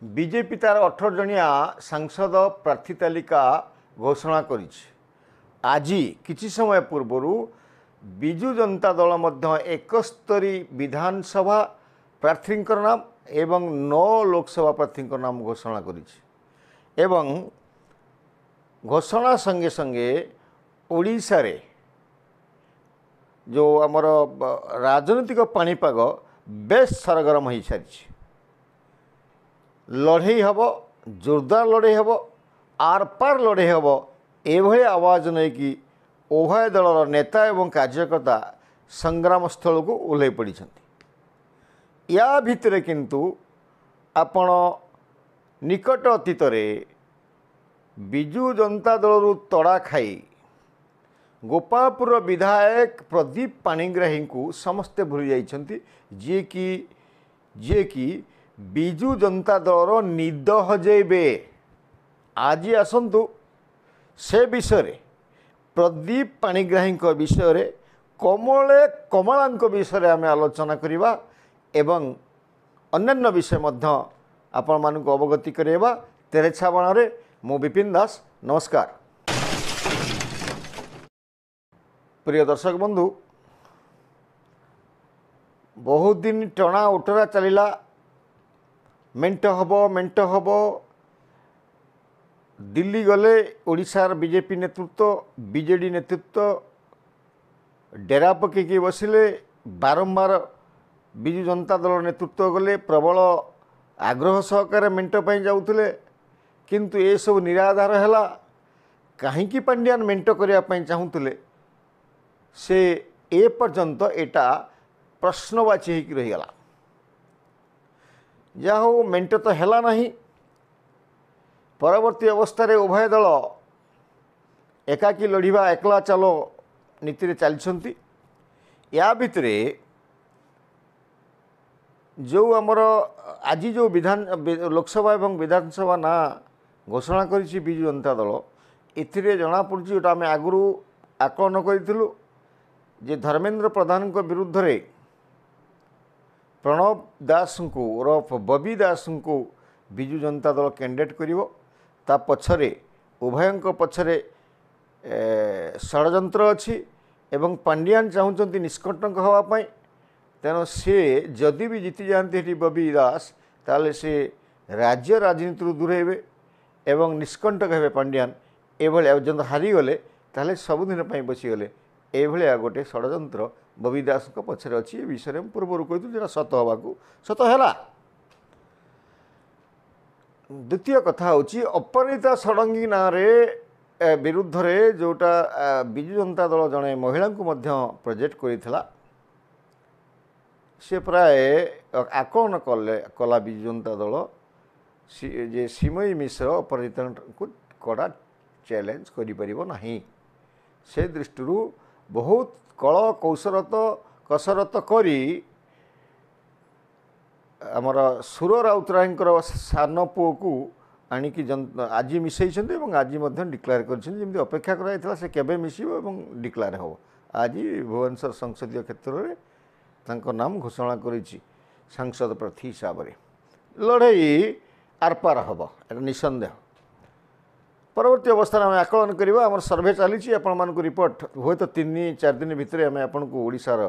BJP ତା'ର ଅଠର ଜଣିଆ ସାଂସଦ ପ୍ରାର୍ଥୀ ତାଲିକା ଘୋଷଣା କରିଛି ଆଜି କିଛି ସମୟ ପୂର୍ବରୁ ବିଜୁ ଜନତା ଦଳ ମଧ୍ୟ ଏକସ୍ତରୀ ବିଧାନସଭା ପ୍ରାର୍ଥୀଙ୍କର ନାମ ଏବଂ ନଅ ଲୋକସଭା ପ୍ରାର୍ଥୀଙ୍କ ନାମ ଘୋଷଣା କରିଛି ଏବଂ ଘୋଷଣା ସଙ୍ଗେ ସଙ୍ଗେ ଓଡ଼ିଶାରେ ଯେଉଁ ଆମର ରାଜନୈତିକ ପାଣିପାଗ ବେଶ୍ ସରଗରମ ହୋଇସାରିଛି ଲଢ଼େଇ ହେବ ଜୋରଦାର ଲଢ଼େଇ ହେବ ଆରପାର ଲଢ଼େଇ ହେବ ଏଭଳି ଆବାଜ ନେଇକି ଉଭୟ ଦଳର ନେତା ଏବଂ କାର୍ଯ୍ୟକର୍ତ୍ତା ସଂଗ୍ରାମ ସ୍ଥଳକୁ ଓହ୍ଲାଇ ପଡ଼ିଛନ୍ତି ୟା ଭିତରେ କିନ୍ତୁ ଆପଣ ନିକଟ ଅତୀତରେ ବିଜୁ ଜନତା ଦଳରୁ ତଡ଼ା ଖାଇ ଗୋପାଳପୁରର ବିଧାୟକ ପ୍ରଦୀପ ପାଣିଗ୍ରାହୀଙ୍କୁ ସମସ୍ତେ ଭୁଲି ଯାଇଛନ୍ତି ଯିଏକି ଯିଏକି ବିଜୁ ଜନତା ଦଳର ନିଦ ହଜେଇବେ ଆଜି ଆସନ୍ତୁ ସେ ବିଷୟରେ ପ୍ରଦୀପ ପାଣିଗ୍ରାହୀଙ୍କ ବିଷୟରେ କମଳେ କମଳାଙ୍କ ବିଷୟରେ ଆମେ ଆଲୋଚନା କରିବା ଏବଂ ଅନ୍ୟାନ୍ୟ ବିଷୟ ମଧ୍ୟ ଆପଣମାନଙ୍କୁ ଅବଗତ କରାଇବା ତେରେଛା ବାଣରେ ମୁଁ ବିପିନ ଦାସ ନମସ୍କାର ପ୍ରିୟ ଦର୍ଶକ ବନ୍ଧୁ ବହୁତ ଦିନ ଟଣା ଓଟରା ଚାଲିଲା ମେଣ୍ଟ ହେବ ମେଣ୍ଟ ହେବ ଦିଲ୍ଲୀ ଗଲେ ଓଡ଼ିଶାର ବିଜେପି ନେତୃତ୍ୱ ବିଜେଡ଼ି ନେତୃତ୍ୱ ଡେରା ପକାଇକି ବସିଲେ ବାରମ୍ବାର ବିଜୁ ଜନତା ଦଳ ନେତୃତ୍ୱ ଗଲେ ପ୍ରବଳ ଆଗ୍ରହ ସହକାରେ ମେଣ୍ଟ ପାଇଁ ଯାଉଥିଲେ କିନ୍ତୁ ଏସବୁ ନିରାଧାର ହେଲା କାହିଁକି ପାଣ୍ଡିଆନ ମେଣ୍ଟ କରିବା ପାଇଁ ଚାହୁଁଥିଲେ ସେ ଏ ପର୍ଯ୍ୟନ୍ତ ଏଇଟା ପ୍ରଶ୍ନବାଚୀ ହୋଇକି ରହିଗଲା ଯାହା ହେଉ ମେଣ୍ଟ ତ ହେଲା ନାହିଁ ପରବର୍ତ୍ତୀ ଅବସ୍ଥାରେ ଉଭୟ ଦଳ ଏକାକୀ ଲଢ଼ିବା ଏକଲା ଚାଲ ନୀତିରେ ଚାଲିଛନ୍ତି ୟା ଭିତରେ ଯେଉଁ ଆମର ଆଜି ଯେଉଁ ବିଧାନ ଲୋକସଭା ଏବଂ ବିଧାନସଭା ନାଁ ଘୋଷଣା କରିଛି ବିଜୁ ଜନତା ଦଳ ଏଥିରେ ଜଣାପଡ଼ୁଛି ଯେଉଁଟା ଆମେ ଆଗରୁ ଆକଳନ କରିଥିଲୁ ଯେ ଧର୍ମେନ୍ଦ୍ର ପ୍ରଧାନଙ୍କ ବିରୁଦ୍ଧରେ ପ୍ରଣବ ଦାସଙ୍କୁ ଓରଫ ବବି ଦାସଙ୍କୁ ବିଜୁ ଜନତା ଦଳ କ୍ୟାଣ୍ଡିଡେଟ୍ କରିବ ତା ପଛରେ ଉଭୟଙ୍କ ପଛରେ ଷଡ଼ଯନ୍ତ୍ର ଅଛି ଏବଂ ପାଣ୍ଡିଆନ ଚାହୁଁଛନ୍ତି ନିଷ୍କଟଙ୍କ ହେବା ପାଇଁ ତେଣୁ ସେ ଯଦି ବି ଜିତିଯାଆନ୍ତି ହେଠି ବବି ଦାସ ତାହେଲେ ସେ ରାଜ୍ୟ ରାଜନୀତିରୁ ଦୂରେଇବେ ଏବଂ ନିଷ୍କଣ୍ଟକ ହେବେ ପାଣ୍ଡିଆନ ଏଭଳି ଆଉ ଯଦି ହାରିଗଲେ ତାହେଲେ ସବୁଦିନ ପାଇଁ ବସିଗଲେ ଏଇଭଳିଆ ଗୋଟେ ଷଡ଼ଯନ୍ତ୍ର ବବି ଦାସଙ୍କ ପଛରେ ଅଛି ଏ ବିଷୟରେ ମୁଁ ପୂର୍ବରୁ କହିଥିଲି ଯେଉଁଟା ସତ ହେବାକୁ ସତ ହେଲା ଦ୍ୱିତୀୟ କଥା ହେଉଛି ଅପରାଜିତା ଷଡ଼ଙ୍ଗୀ ନାଁରେ ବିରୁଦ୍ଧରେ ଯେଉଁଟା ବିଜୁ ଜନତା ଦଳ ଜଣେ ମହିଳାଙ୍କୁ ମଧ୍ୟ ପ୍ରୋଜେକ୍ଟ କରିଥିଲା ସେ ପ୍ରାୟ ଆକଳନ କଲେ କଲା ବିଜୁ ଜନତା ଦଳ ଯେ ସିମୟୀ ମିଶ୍ର ଅପରାଜିତାଙ୍କୁ କଡ଼ା ଚ୍ୟାଲେଞ୍ଜ କରିପାରିବ ନାହିଁ ସେ ଦୃଷ୍ଟିରୁ ବହୁତ କଳ କୌଶରତ କସରତ କରି ଆମର ସୁର ରାଉତରାୟଙ୍କର ସାନ ପୁଅକୁ ଆଣିକି ଆଜି ମିଶାଇଛନ୍ତି ଏବଂ ଆଜି ମଧ୍ୟ ଡିକ୍ଲାର କରିଛନ୍ତି ଯେମିତି ଅପେକ୍ଷା କରାଯାଇଥିଲା ସେ କେବେ ମିଶିବ ଏବଂ ଡିକ୍ଲାର ହେବ ଆଜି ଭୁବନେଶ୍ୱର ସଂସଦୀୟ କ୍ଷେତ୍ରରେ ତାଙ୍କ ନାମ ଘୋଷଣା କରିଛି ସାଂସଦ ପ୍ରାର୍ଥୀ ହିସାବରେ ଲଢ଼େଇ ଆର୍ପାର ହେବ ଏଇଟା ନିଃସନ୍ଦେହ ପରବର୍ତ୍ତୀ ଅବସ୍ଥାରେ ଆମେ ଆକଳନ କରିବା ଆମର ସର୍ଭେ ଚାଲିଛି ଆପଣମାନଙ୍କୁ ରିପୋର୍ଟ ହୁଏତ ତିନି ଚାରି ଦିନ ଭିତରେ ଆମେ ଆପଣଙ୍କୁ ଓଡ଼ିଶାର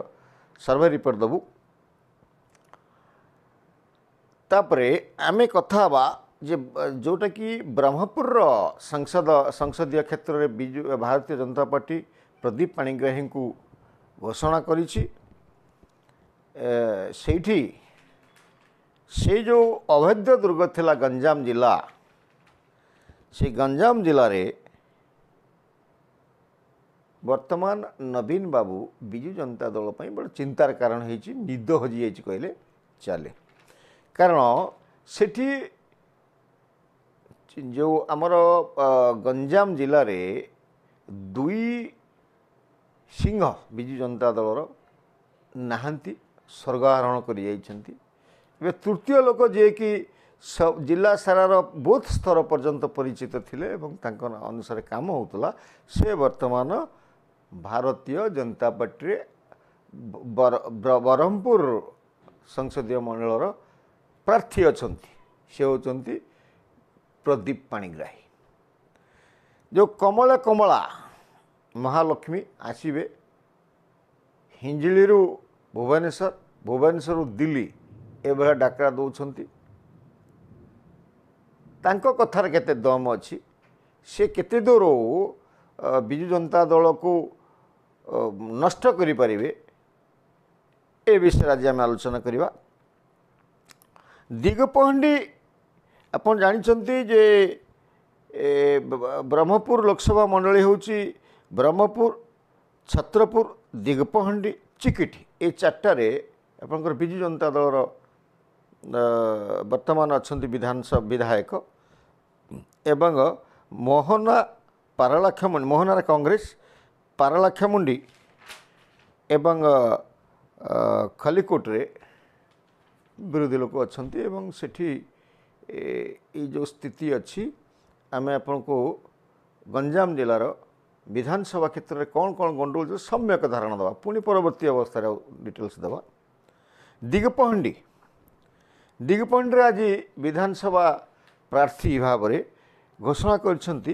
ସର୍ଭେ ରିପୋର୍ଟ ଦେବୁ ତାପରେ ଆମେ କଥା ହେବା ଯେ ଯେଉଁଟାକି ବ୍ରହ୍ମପୁରର ସଂସଦ ସଂସଦୀୟ କ୍ଷେତ୍ରରେ ବିଜୁ ଭାରତୀୟ ଜନତା ପାର୍ଟି ପ୍ରଦୀପ ପାଣିଗ୍ରାହୀଙ୍କୁ ଘୋଷଣା କରିଛି ସେଇଠି ସେ ଯେଉଁ ଅଭେଦ୍ୟ ଦୁର୍ଗ ଥିଲା ଗଞ୍ଜାମ ଜିଲ୍ଲା શ્રી ગંજામ જિલ્લારે ବର୍ତ୍ତମାନ ନବୀନ ବାବୁ ବିଜୁ ଜନତା ଦଳ ପାଇଁ ବଡ଼ ଚିନ୍ତାର କାରଣ ହେଇଛି ନିଦ ହଜିଯାଇଛି କହିଲେ ଚାଲେ କାରଣ ସେଠି ଯେଉଁ ଆମର ଗଞ୍ଜାମ ଜିଲ୍ଲାରେ ଦୁଇ ସିଂହ ବିଜୁ ଜନତା ଦଳର ନାହାନ୍ତି ସ୍ୱର୍ଗାରୋହଣ କରିଯାଇଛନ୍ତି ଏବେ ତୃତୀୟ ଲୋକ ଯିଏକି ଜିଲ୍ଲା ସାରାର ବୁଥ୍ ସ୍ତର ପର୍ଯ୍ୟନ୍ତ ପରିଚିତ ଥିଲେ ଏବଂ ତାଙ୍କ ଅନୁସାରେ କାମ ହେଉଥିଲା ସେ ବର୍ତ୍ତମାନ ଭାରତୀୟ ଜନତା ପାର୍ଟିରେ ବ୍ରହ୍ମପୁର ସଂସଦୀୟ ମଣ୍ଡଳର ପ୍ରାର୍ଥୀ ଅଛନ୍ତି ସେ ହେଉଛନ୍ତି ପ୍ରଦୀପ ପାଣିଗ୍ରାହୀ ଯେଉଁ କମଳା କମଳା ମହାଲକ୍ଷ୍ମୀ ଆସିବେ ହିଞ୍ଜିଳିରୁ ଭୁବନେଶ୍ୱର ଭୁବନେଶ୍ୱରରୁ ଦିଲ୍ଲୀ ଏଭଳିଆ ଡାକରା ଦେଉଛନ୍ତି ତାଙ୍କ କଥାରେ କେତେ ଦମ ଅଛି ସେ କେତେ ଦୂର ବିଜୁ ଜନତା ଦଳକୁ ନଷ୍ଟ କରିପାରିବେ ଏ ବିଷୟରେ ଆଜି ଆମେ ଆଲୋଚନା କରିବା ଦିଗପହଣ୍ଡି ଆପଣ ଜାଣିଛନ୍ତି ଯେ ବ୍ରହ୍ମପୁର ଲୋକସଭା ମଣ୍ଡଳୀ ହେଉଛି ବ୍ରହ୍ମପୁର ଛତ୍ରପୁର ଦିଗପହଣ୍ଡି ଚିକିଠି ଏ ଚାରିଟାରେ ଆପଣଙ୍କର ବିଜୁ ଜନତା ଦଳର ବର୍ତ୍ତମାନ ଅଛନ୍ତି ବିଧାନସଭା ବିଧାୟକ ଏବଂ ମୋହନା ପାରଳାକ୍ଷମୁଣ୍ଡି ମୋହନାରେ କଂଗ୍ରେସ ପାରଳାକ୍ଷମୁଣ୍ଡି ଏବଂ ଖଲିକୋଟରେ ବିରୋଧୀ ଲୋକ ଅଛନ୍ତି ଏବଂ ସେଠି ଏଇ ଯେଉଁ ସ୍ଥିତି ଅଛି ଆମେ ଆପଣଙ୍କୁ ଗଞ୍ଜାମ ଜିଲ୍ଲାର ବିଧାନସଭା କ୍ଷେତ୍ରରେ କ'ଣ କ'ଣ ଗଣ୍ଡଗୋଳ ସମ୍ୟକ ଧାରଣା ଦେବା ପୁଣି ପରବର୍ତ୍ତୀ ଅବସ୍ଥାରେ ଆଉ ଡିଟେଲ୍ସ ଦେବା ଦିଗପହଣ୍ଡି ଡିଗପଣ୍ଡରେ ଆଜି ବିଧାନସଭା ପ୍ରାର୍ଥୀ ଭାବରେ ଘୋଷଣା କରିଛନ୍ତି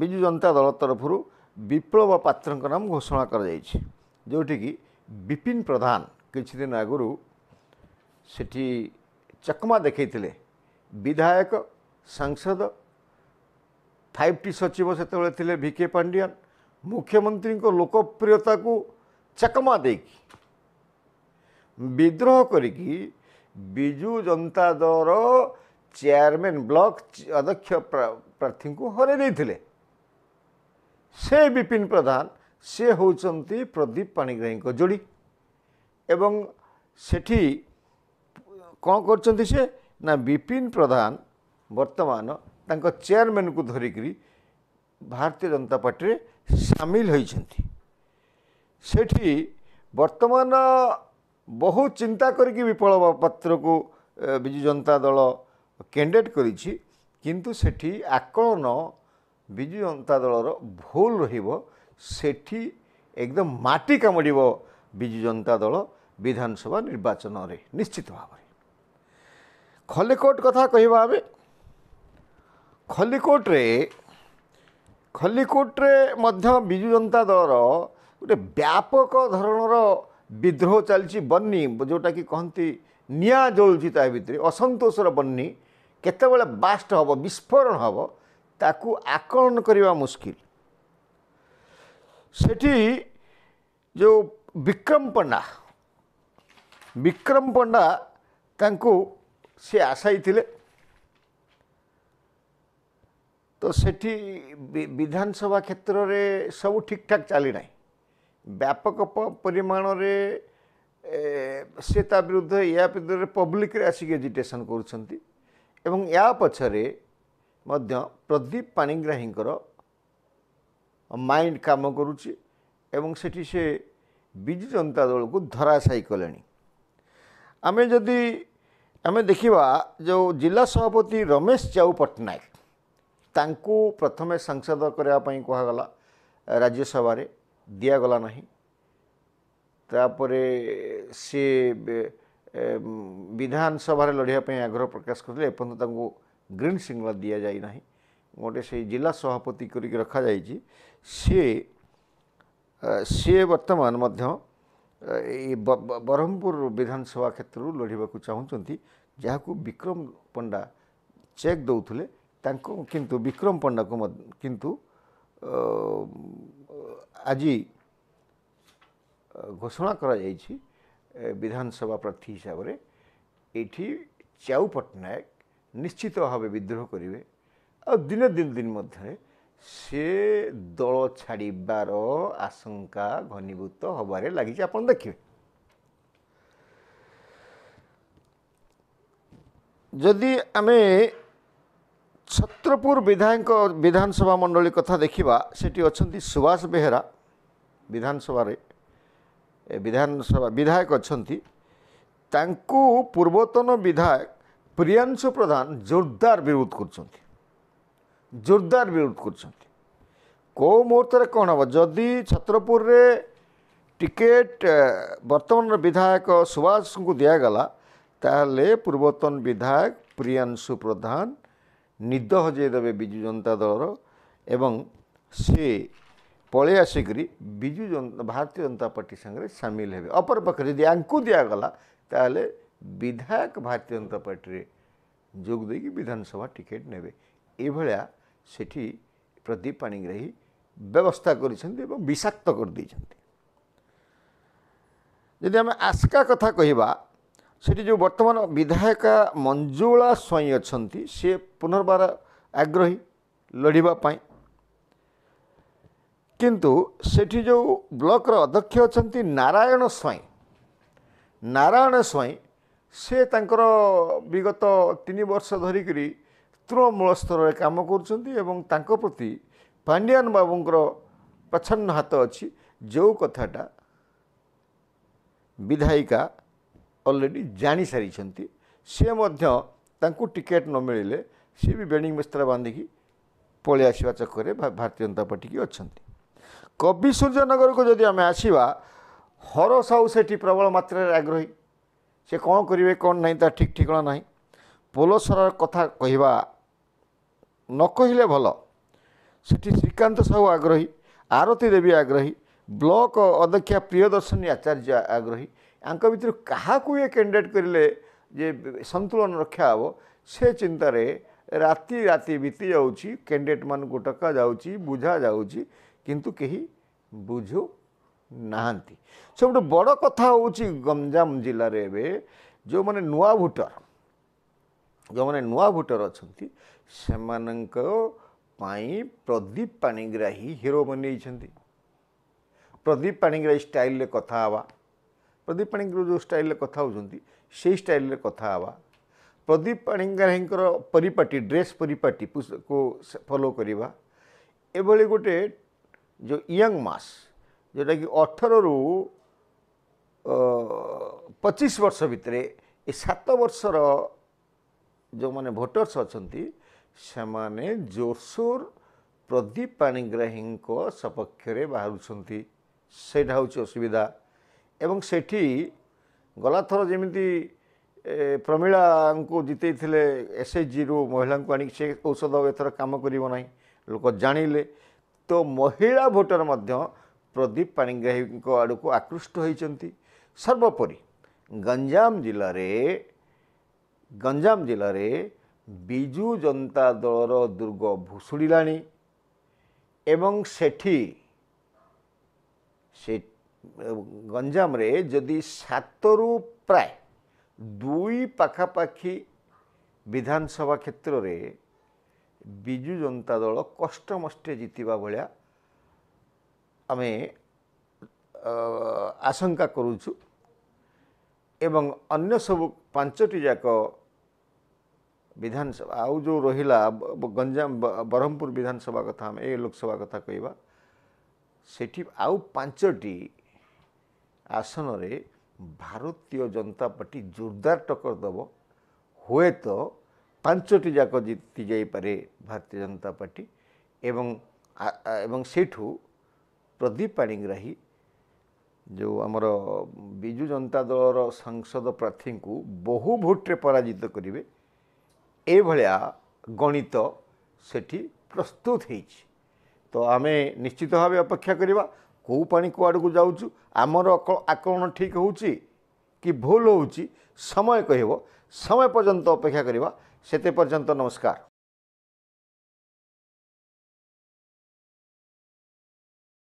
ବିଜୁ ଜନତା ଦଳ ତରଫରୁ ବିପ୍ଳବ ପାତ୍ରଙ୍କ ନାମ ଘୋଷଣା କରାଯାଇଛି ଯେଉଁଠିକି ବିପିନ ପ୍ରଧାନ କିଛିଦିନ ଆଗରୁ ସେଠି ଚକମା ଦେଖାଇଥିଲେ ବିଧାୟକ ସାଂସଦ ଫାଇଭ୍ ଟି ସଚିବ ସେତେବେଳେ ଥିଲେ ଭି କେ ପାଣ୍ଡିଆନ୍ ମୁଖ୍ୟମନ୍ତ୍ରୀଙ୍କ ଲୋକପ୍ରିୟତାକୁ ଚକମା ଦେଇକି ବିଦ୍ରୋହ କରିକି ବିଜୁ ଜନତା ଦଳର ଚେୟାରମ୍ୟାନ୍ ବ୍ଲକ୍ ଅଧ୍ୟକ୍ଷ ପ୍ରାର୍ଥୀଙ୍କୁ ହରାଇ ଦେଇଥିଲେ ସେ ବିପିନ ପ୍ରଧାନ ସେ ହେଉଛନ୍ତି ପ୍ରଦୀପ ପାଣିଗ୍ରାହୀଙ୍କ ଯୋଡ଼ି ଏବଂ ସେଠି କ'ଣ କରୁଛନ୍ତି ସେ ନା ବିପିନ ପ୍ରଧାନ ବର୍ତ୍ତମାନ ତାଙ୍କ ଚେୟାରମ୍ୟାନ୍କୁ ଧରିକିରି ଭାରତୀୟ ଜନତା ପାର୍ଟିରେ ସାମିଲ ହୋଇଛନ୍ତି ସେଠି ବର୍ତ୍ତମାନ ବହୁ ଚିନ୍ତା କରିକି ବିପ୍ଳବ ପାତ୍ରକୁ ବିଜୁ ଜନତା ଦଳ କ୍ୟାଣ୍ଡିଡେଟ୍ କରିଛି କିନ୍ତୁ ସେଠି ଆକଳନ ବିଜୁ ଜନତା ଦଳର ଭୁଲ ରହିବ ସେଠି ଏକଦମ ମାଟି କାମୁଡ଼ିବ ବିଜୁ ଜନତା ଦଳ ବିଧାନସଭା ନିର୍ବାଚନରେ ନିଶ୍ଚିତ ଭାବରେ ଖଲିକୋଟ କଥା କହିବା ଆମେ ଖଲିକୋଟରେ ଖଲିକୋଟରେ ମଧ୍ୟ ବିଜୁ ଜନତା ଦଳର ଗୋଟେ ବ୍ୟାପକ ଧରଣର ବିଦ୍ରୋହ ଚାଲିଛି ବନ୍ନି ଯେଉଁଟାକି କହନ୍ତି ନିଆଁ ଜଳୁଛି ତା ଭିତରେ ଅସନ୍ତୋଷର ବନ୍ନି କେତେବେଳେ ବାଷ୍ଟ ହେବ ବିସ୍ଫୋରଣ ହେବ ତାକୁ ଆକଳନ କରିବା ମୁସ୍କିଲ ସେଠି ଯେଉଁ ବିକ୍ରମ ପଣ୍ଡା ବିକ୍ରମ ପଣ୍ଡା ତାଙ୍କୁ ସେ ଆଶାଇଥିଲେ ତ ସେଠି ବିଧାନସଭା କ୍ଷେତ୍ରରେ ସବୁ ଠିକ୍ ଠାକ୍ ଚାଲିନାହିଁ ବ୍ୟାପକ ପରିମାଣରେ ସେ ତା ବିରୁଦ୍ଧ ଏହା ବିରୁଦ୍ଧରେ ପବ୍ଲିକରେ ଆସିକି ଏଜିଟେସନ୍ କରୁଛନ୍ତି ଏବଂ ଏହା ପଛରେ ମଧ୍ୟ ପ୍ରଦୀପ ପାଣିଗ୍ରାହୀଙ୍କର ମାଇଣ୍ଡ କାମ କରୁଛି ଏବଂ ସେଠି ସେ ବିଜୁ ଜନତା ଦଳକୁ ଧରାଶାୟୀ କଲେଣି ଆମେ ଯଦି ଆମେ ଦେଖିବା ଯେଉଁ ଜିଲ୍ଲା ସଭାପତି ରମେଶ ଚାଉ ପଟ୍ଟନାୟକ ତାଙ୍କୁ ପ୍ରଥମେ ସାଂସଦ କରିବା ପାଇଁ କୁହାଗଲା ରାଜ୍ୟସଭାରେ दिगला ना तापर सी विधानसभा लड़ापी आग्रह प्रकाश करते ग्रीन सिग्नल दि जाए ना गोटे से जिला सभापति कर रखा जा सी वर्तमान ब्रह्मपुर विधानसभा क्षेत्र लड़ाक चाहूंट जहाँ को विक्रम पंडा चेक दौले कितु विक्रम पंडा को किंतु ଆଜି ଘୋଷଣା କରାଯାଇଛି ବିଧାନସଭା ପ୍ରାର୍ଥୀ ହିସାବରେ ଏଠି ଚ୍ୟାଉ ପଟ୍ଟନାୟକ ନିଶ୍ଚିତ ଭାବେ ବିଦ୍ରୋହ କରିବେ ଆଉ ଦିନେ ଦିନ ଦିନ ମଧ୍ୟରେ ସେ ଦଳ ଛାଡ଼ିବାର ଆଶଙ୍କା ଘନୀଭୂତ ହେବାରେ ଲାଗିଛି ଆପଣ ଦେଖିବେ ଯଦି ଆମେ ଛତ୍ରପୁର ବିଧାୟକ ବିଧାନସଭା ମଣ୍ଡଳୀ କଥା ଦେଖିବା ସେଠି ଅଛନ୍ତି ସୁବାସ ବେହେରା ବିଧାନସଭାରେ ବିଧାନସଭା ବିଧାୟକ ଅଛନ୍ତି ତାଙ୍କୁ ପୂର୍ବତନ ବିଧାୟକ ପ୍ରିୟାଂଶୁ ପ୍ରଧାନ ଜୋରଦାର ବିରୋଧ କରୁଛନ୍ତି ଜୋରଦାର ବିରୋଧ କରୁଛନ୍ତି କେଉଁ ମୁହୂର୍ତ୍ତରେ କ'ଣ ହେବ ଯଦି ଛତ୍ରପୁରରେ ଟିକେଟ ବର୍ତ୍ତମାନର ବିଧାୟକ ସୁବାସଙ୍କୁ ଦିଆଗଲା ତାହେଲେ ପୂର୍ବତନ ବିଧାୟକ ପ୍ରିୟାଂଶୁ ପ୍ରଧାନ ନିଦ ହଜାଇଦେବେ ବିଜୁ ଜନତା ଦଳର ଏବଂ ସେ ପଳେଇ ଆସିକରି ବିଜୁ ଜନତା ଭାରତୀୟ ଜନତା ପାର୍ଟି ସାଙ୍ଗରେ ସାମିଲ ହେବେ ଅପରପକ୍ଷରେ ଯଦି ୟାଙ୍କୁ ଦିଆଗଲା ତାହେଲେ ବିଧାୟକ ଭାରତୀୟ ଜନତା ପାର୍ଟିରେ ଯୋଗ ଦେଇକି ବିଧାନସଭା ଟିକେଟ୍ ନେବେ ଏଭଳିଆ ସେଠି ପ୍ରଦୀପ ପାଣିଗ୍ରାହୀ ବ୍ୟବସ୍ଥା କରିଛନ୍ତି ଏବଂ ବିଷାକ୍ତ କରିଦେଇଛନ୍ତି ଯଦି ଆମେ ଆସ୍କା କଥା କହିବା ସେଠି ଯେଉଁ ବର୍ତ୍ତମାନ ବିଧାୟିକା ମଞ୍ଜୁଳା ସ୍ୱାଇଁ ଅଛନ୍ତି ସିଏ ପୁନର୍ବାର ଆଗ୍ରହୀ ଲଢ଼ିବା ପାଇଁ କିନ୍ତୁ ସେଠି ଯେଉଁ ବ୍ଲକର ଅଧ୍ୟକ୍ଷ ଅଛନ୍ତି ନାରାୟଣ ସ୍ୱାଇଁ ନାରାୟଣ ସ୍ୱାଇଁ ସେ ତାଙ୍କର ବିଗତ ତିନି ବର୍ଷ ଧରିକରି ତୃଣମୂଳ ସ୍ତରରେ କାମ କରୁଛନ୍ତି ଏବଂ ତାଙ୍କ ପ୍ରତି ପାଣ୍ଡିଆନ ବାବୁଙ୍କର ପ୍ରଚ୍ଛନ୍ନ ହାତ ଅଛି ଯେଉଁ କଥାଟା ବିଧାୟିକା ଅଲରେଡ଼ି ଜାଣିସାରିଛନ୍ତି ସିଏ ମଧ୍ୟ ତାଙ୍କୁ ଟିକେଟ୍ ନ ମିଳିଲେ ସିଏ ବି ବେଣିଂ ବେସ୍ତରା ବାନ୍ଧିକି ପଳେଇ ଆସିବା ଚକରେ ଭାରତୀୟ ଜନତା ପାର୍ଟିକି ଅଛନ୍ତି କବି ସୂର୍ଯ୍ୟନଗରକୁ ଯଦି ଆମେ ଆସିବା ହର ସାହୁ ସେଠି ପ୍ରବଳ ମାତ୍ରାରେ ଆଗ୍ରହୀ ସେ କ'ଣ କରିବେ କ'ଣ ନାହିଁ ତା ଠିକ୍ ଠିକଣା ନାହିଁ ପୋଲସରାର କଥା କହିବା ନ କହିଲେ ଭଲ ସେଠି ଶ୍ରୀକାନ୍ତ ସାହୁ ଆଗ୍ରହୀ ଆରତୀ ଦେବୀ ଆଗ୍ରହୀ ବ୍ଲକ ଅଧ୍ୟକ୍ଷା ପ୍ରିୟଦର୍ଶନୀ ଆଚାର୍ଯ୍ୟ ଆଗ୍ରହୀ ୟାଙ୍କ ଭିତରୁ କାହାକୁ ଇଏ କ୍ୟାଣ୍ଡିଡେଟ୍ କରିଲେ ଯେ ସନ୍ତୁଳନ ରକ୍ଷା ହେବ ସେ ଚିନ୍ତାରେ ରାତି ରାତି ବିତି ଯାଉଛି କ୍ୟାଣ୍ଡିଡେଟ୍ମାନଙ୍କୁ ଡକା ଯାଉଛି ବୁଝା କିନ୍ତୁ କେହି ବୁଝୁ ନାହାନ୍ତି ସବୁଠୁ ବଡ଼ କଥା ହେଉଛି ଗଞ୍ଜାମ ଜିଲ୍ଲାରେ ଏବେ ଯେଉଁମାନେ ନୂଆ ଭୋଟର ଯେଉଁମାନେ ନୂଆ ଭୋଟର ଅଛନ୍ତି ସେମାନଙ୍କ ପାଇଁ ପ୍ରଦୀପ ପାଣିଗ୍ରାହୀ ହିରୋ ବନେଇଛନ୍ତି ପ୍ରଦୀପ ପାଣିଗ୍ରାହୀ ଷ୍ଟାଇଲରେ କଥା ହେବା ପ୍ରଦୀପ ପାଣିଗ୍ରାହୀ ଯେଉଁ ଷ୍ଟାଇଲ୍ରେ କଥା ହେଉଛନ୍ତି ସେଇ ଷ୍ଟାଇଲ୍ରେ କଥା ହେବା ପ୍ରଦୀପ ପାଣିଗ୍ରାହୀଙ୍କର ପରିପାଟି ଡ୍ରେସ୍ ପରିପାଟିକୁ ଫଲୋ କରିବା ଏଭଳି ଗୋଟେ ଯେଉଁ ୟଙ୍ଗ ମାସ୍ ଯେଉଁଟାକି ଅଠରରୁ ପଚିଶ ବର୍ଷ ଭିତରେ ଏ ସାତ ବର୍ଷର ଯେଉଁମାନେ ଭୋଟର୍ସ ଅଛନ୍ତି ସେମାନେ ଜୋରସୋର ପ୍ରଦୀପ ପାଣିଗ୍ରାହୀଙ୍କ ସପକ୍ଷରେ ବାହାରୁଛନ୍ତି ସେଇଟା ହେଉଛି ଅସୁବିଧା ଏବଂ ସେଠି ଗଲାଥର ଯେମିତି ପ୍ରମିଳାଙ୍କୁ ଜିତେଇଥିଲେ ଏସ୍ ଏଚ୍ ଜିରୁ ମହିଳାଙ୍କୁ ଆଣିକି ସେ ଔଷଧ ଏଥର କାମ କରିବ ନାହିଁ ଲୋକ ଜାଣିଲେ ତ ମହିଳା ଭୋଟର ମଧ୍ୟ ପ୍ରଦୀପ ପାଣିଗ୍ରାହୀଙ୍କ ଆଡ଼କୁ ଆକୃଷ୍ଟ ହୋଇଛନ୍ତି ସର୍ବୋପରି ଗଞ୍ଜାମ ଜିଲ୍ଲାରେ ଗଞ୍ଜାମ ଜିଲ୍ଲାରେ ବିଜୁ ଜନତା ଦଳର ଦୁର୍ଗ ଭୁଶୁଡ଼ିଲାଣି ଏବଂ ସେଠି ସେ ଗଞ୍ଜାମରେ ଯଦି ସାତରୁ ପ୍ରାୟ ଦୁଇ ପାଖାପାଖି ବିଧାନସଭା କ୍ଷେତ୍ରରେ ବିଜୁ ଜନତା ଦଳ କଷ୍ଟମଷ୍ଟେ ଜିତିବା ଭଳିଆ ଆମେ ଆଶଙ୍କା କରୁଛୁ ଏବଂ ଅନ୍ୟ ସବୁ ପାଞ୍ଚଟି ଯାକ ବିଧାନସଭା ଆଉ ଯେଉଁ ରହିଲା ଗଞ୍ଜାମ ବ୍ରହ୍ମପୁର ବିଧାନସଭା କଥା ଆମେ ଏ ଲୋକସଭା କଥା କହିବା ସେଠି ଆଉ ପାଞ୍ଚଟି ଆସନରେ ଭାରତୀୟ ଜନତା ପାର୍ଟି ଜୋରଦାର ଟକ୍କର ଦେବ ହୁଏତ ପାଞ୍ଚଟି ଯାକ ଜିତି ଯାଇପାରେ ଭାରତୀୟ ଜନତା ପାର୍ଟି ଏବଂ ଏବଂ ସେଇଠୁ ପ୍ରଦୀପ ପାଣିଗ୍ରାହୀ ଯେଉଁ ଆମର ବିଜୁ ଜନତା ଦଳର ସାଂସଦ ପ୍ରାର୍ଥୀଙ୍କୁ ବହୁ ଭୋଟ୍ରେ ପରାଜିତ କରିବେ ଏଭଳିଆ ଗଣିତ ସେଠି ପ୍ରସ୍ତୁତ ହେଇଛି ତ ଆମେ ନିଶ୍ଚିତ ଭାବେ ଅପେକ୍ଷା କରିବା କେଉଁ ପାଣି କୁଆଡ଼କୁ ଯାଉଛୁ ଆମର ଆକଳନ ଠିକ୍ ହେଉଛି କି ଭୁଲ ହେଉଛି ସମୟ କହିବ ସମୟ ପର୍ଯ୍ୟନ୍ତ ଅପେକ୍ଷା କରିବା ସେତେ ପର୍ଯ୍ୟନ୍ତ ନମସ୍କାର